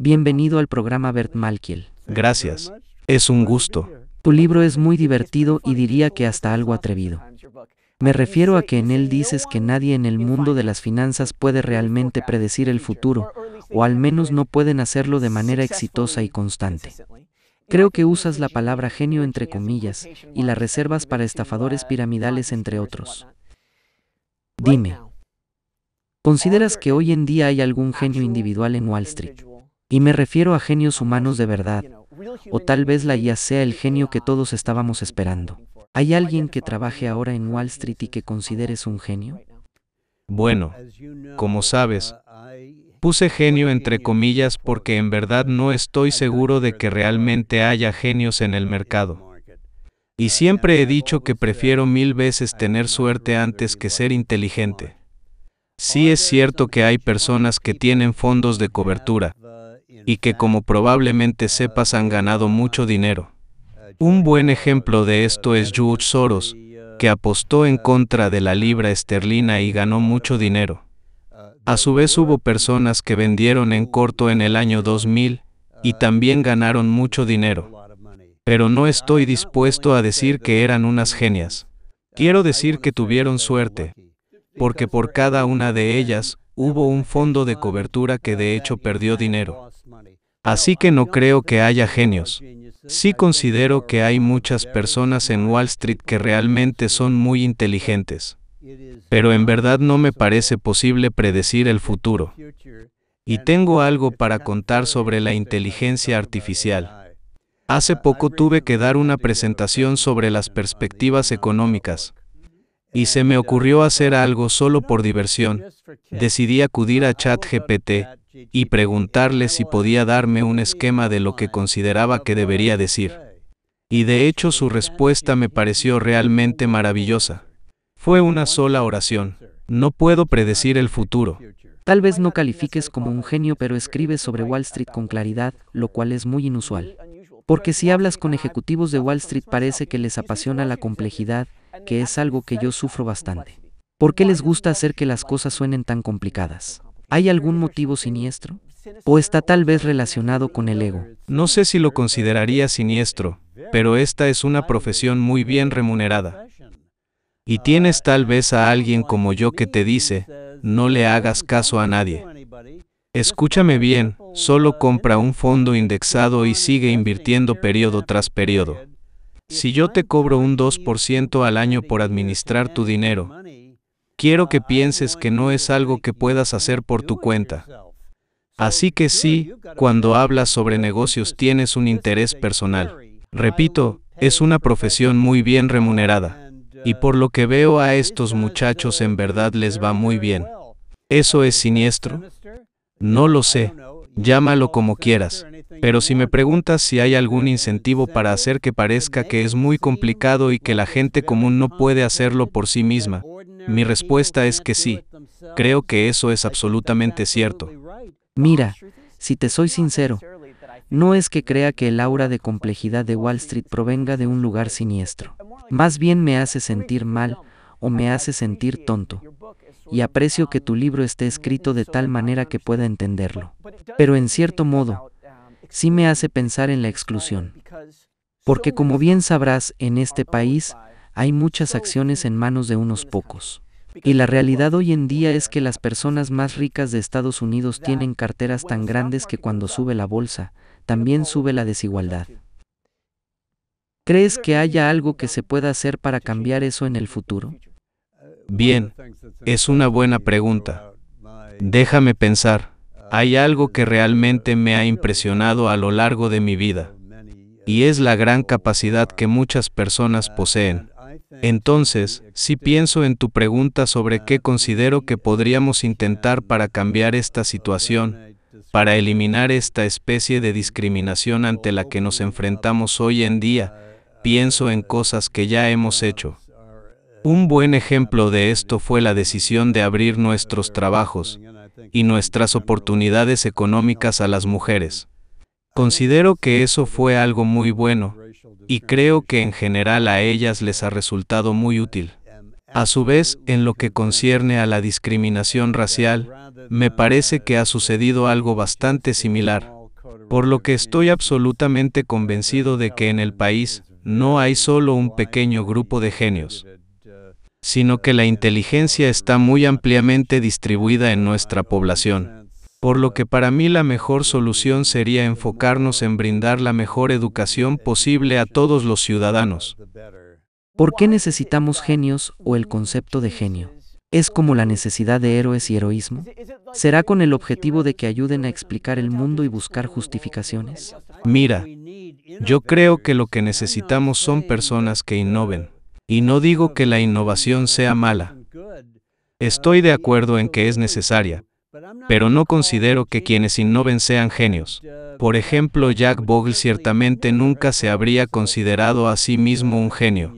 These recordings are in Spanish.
Bienvenido al programa Bert Malkiel. Gracias. Es un gusto. Tu libro es muy divertido y diría que hasta algo atrevido. Me refiero a que en él dices que nadie en el mundo de las finanzas puede realmente predecir el futuro, o al menos no pueden hacerlo de manera exitosa y constante. Creo que usas la palabra genio entre comillas y la reservas para estafadores piramidales entre otros. Dime, ¿consideras que hoy en día hay algún genio individual en Wall Street? Y me refiero a genios humanos de verdad, o tal vez la IA sea el genio que todos estábamos esperando. ¿Hay alguien que trabaje ahora en Wall Street y que consideres un genio? Bueno, como uh, sabes, puse genio entre comillas porque en verdad no estoy seguro de que realmente haya genios en el mercado. Y siempre he dicho que prefiero mil veces tener suerte antes que ser inteligente. Sí es cierto que hay personas que tienen fondos de cobertura, y que como probablemente sepas han ganado mucho dinero. Un buen ejemplo de esto es George Soros, que apostó en contra de la libra esterlina y ganó mucho dinero. A su vez hubo personas que vendieron en corto en el año 2000 y también ganaron mucho dinero. Pero no estoy dispuesto a decir que eran unas genias. Quiero decir que tuvieron suerte, porque por cada una de ellas, hubo un fondo de cobertura que de hecho perdió dinero. Así que no creo que haya genios. Sí considero que hay muchas personas en Wall Street que realmente son muy inteligentes. Pero en verdad no me parece posible predecir el futuro. Y tengo algo para contar sobre la inteligencia artificial. Hace poco tuve que dar una presentación sobre las perspectivas económicas y se me ocurrió hacer algo solo por diversión. Decidí acudir a ChatGPT y preguntarle si podía darme un esquema de lo que consideraba que debería decir. Y de hecho su respuesta me pareció realmente maravillosa. Fue una sola oración. No puedo predecir el futuro. Tal vez no califiques como un genio, pero escribes sobre Wall Street con claridad, lo cual es muy inusual. Porque si hablas con ejecutivos de Wall Street parece que les apasiona la complejidad, que es algo que yo sufro bastante. ¿Por qué les gusta hacer que las cosas suenen tan complicadas? ¿Hay algún motivo siniestro? ¿O está tal vez relacionado con el ego? No sé si lo consideraría siniestro, pero esta es una profesión muy bien remunerada. Y tienes tal vez a alguien como yo que te dice, no le hagas caso a nadie. Escúchame bien, solo compra un fondo indexado y sigue invirtiendo periodo tras periodo. Si yo te cobro un 2% al año por administrar tu dinero, quiero que pienses que no es algo que puedas hacer por tu cuenta. Así que sí, cuando hablas sobre negocios tienes un interés personal. Repito, es una profesión muy bien remunerada. Y por lo que veo a estos muchachos en verdad les va muy bien. ¿Eso es siniestro? No lo sé, Llámalo como quieras. Pero si me preguntas si hay algún incentivo para hacer que parezca que es muy complicado y que la gente común no puede hacerlo por sí misma, mi respuesta es que sí. Creo que eso es absolutamente cierto. Mira, si te soy sincero, no es que crea que el aura de complejidad de Wall Street provenga de un lugar siniestro. Más bien me hace sentir mal o me hace sentir tonto. Y aprecio que tu libro esté escrito de tal manera que pueda entenderlo. Pero en cierto modo, sí me hace pensar en la exclusión. Porque como bien sabrás, en este país hay muchas acciones en manos de unos pocos. Y la realidad hoy en día es que las personas más ricas de Estados Unidos tienen carteras tan grandes que cuando sube la bolsa, también sube la desigualdad. ¿Crees que haya algo que se pueda hacer para cambiar eso en el futuro? Bien, es una buena pregunta. Déjame pensar. Hay algo que realmente me ha impresionado a lo largo de mi vida. Y es la gran capacidad que muchas personas poseen. Entonces, si pienso en tu pregunta sobre qué considero que podríamos intentar para cambiar esta situación, para eliminar esta especie de discriminación ante la que nos enfrentamos hoy en día, pienso en cosas que ya hemos hecho. Un buen ejemplo de esto fue la decisión de abrir nuestros trabajos y nuestras oportunidades económicas a las mujeres. Considero que eso fue algo muy bueno, y creo que en general a ellas les ha resultado muy útil. A su vez, en lo que concierne a la discriminación racial, me parece que ha sucedido algo bastante similar, por lo que estoy absolutamente convencido de que en el país no hay solo un pequeño grupo de genios sino que la inteligencia está muy ampliamente distribuida en nuestra población. Por lo que para mí la mejor solución sería enfocarnos en brindar la mejor educación posible a todos los ciudadanos. ¿Por qué necesitamos genios o el concepto de genio? ¿Es como la necesidad de héroes y heroísmo? ¿Será con el objetivo de que ayuden a explicar el mundo y buscar justificaciones? Mira, yo creo que lo que necesitamos son personas que innoven, y no digo que la innovación sea mala. Estoy de acuerdo en que es necesaria, pero no considero que quienes innoven sean genios. Por ejemplo, Jack Bogle ciertamente nunca se habría considerado a sí mismo un genio.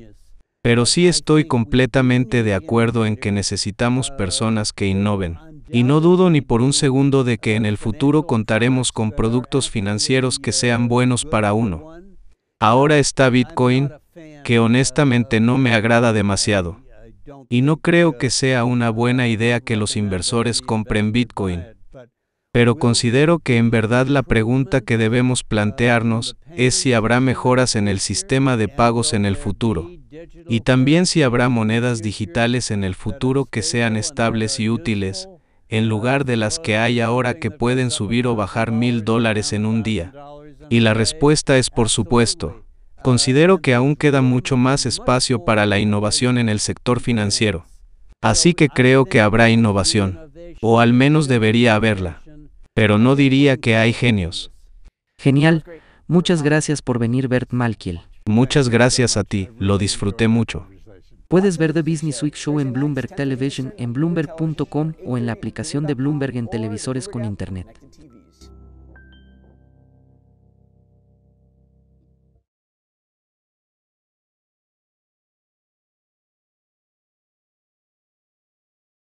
Pero sí estoy completamente de acuerdo en que necesitamos personas que innoven. Y no dudo ni por un segundo de que en el futuro contaremos con productos financieros que sean buenos para uno. Ahora está Bitcoin, que honestamente no me agrada demasiado. Y no creo que sea una buena idea que los inversores compren Bitcoin. Pero considero que en verdad la pregunta que debemos plantearnos es si habrá mejoras en el sistema de pagos en el futuro. Y también si habrá monedas digitales en el futuro que sean estables y útiles, en lugar de las que hay ahora que pueden subir o bajar mil dólares en un día. Y la respuesta es por supuesto. Considero que aún queda mucho más espacio para la innovación en el sector financiero. Así que creo que habrá innovación, o al menos debería haberla. Pero no diría que hay genios. Genial. Muchas gracias por venir, Bert Malkiel. Muchas gracias a ti, lo disfruté mucho. Puedes ver The Business Week Show en Bloomberg Television, en bloomberg.com o en la aplicación de Bloomberg en televisores con Internet.